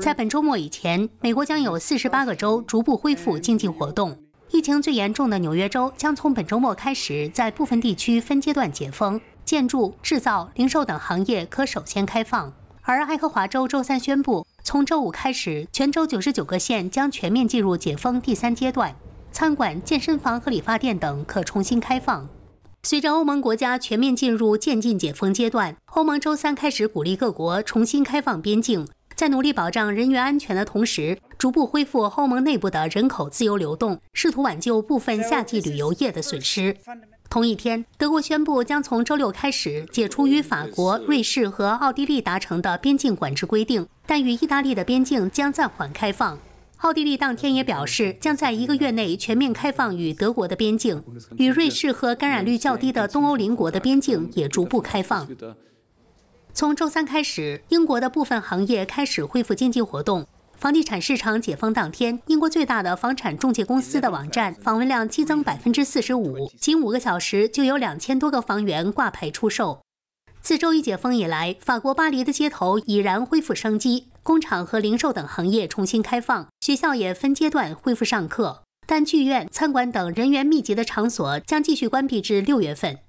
在本周末以前，美国将有四十八个州逐步恢复经济活动。疫情最严重的纽约州将从本周末开始，在部分地区分阶段解封，建筑、制造、零售等行业可首先开放。而爱荷华州周三宣布，从周五开始，全州九十九个县将全面进入解封第三阶段，餐馆、健身房和理发店等可重新开放。随着欧盟国家全面进入渐进解封阶段，欧盟周三开始鼓励各国重新开放边境。在努力保障人员安全的同时，逐步恢复欧盟内部的人口自由流动，试图挽救部分夏季旅游业的损失。同一天，德国宣布将从周六开始解除与法国、瑞士和奥地利达成的边境管制规定，但与意大利的边境将暂缓开放。奥地利当天也表示，将在一个月内全面开放与德国的边境，与瑞士和感染率较低的东欧邻国的边境也逐步开放。从周三开始，英国的部分行业开始恢复经济活动。房地产市场解封当天，英国最大的房产中介公司的网站访问量激增百分之四十五，仅五个小时就有两千多个房源挂牌出售。自周一解封以来，法国巴黎的街头已然恢复生机，工厂和零售等行业重新开放，学校也分阶段恢复上课。但剧院、餐馆等人员密集的场所将继续关闭至六月份。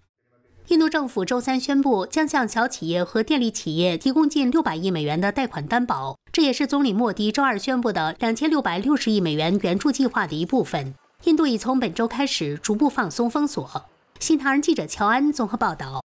印度政府周三宣布，将向小企业和电力企业提供近六百亿美元的贷款担保，这也是总理莫迪周二宣布的两千六百六十亿美元援助计划的一部分。印度已从本周开始逐步放松封锁。《新唐人记者乔安综合报道》。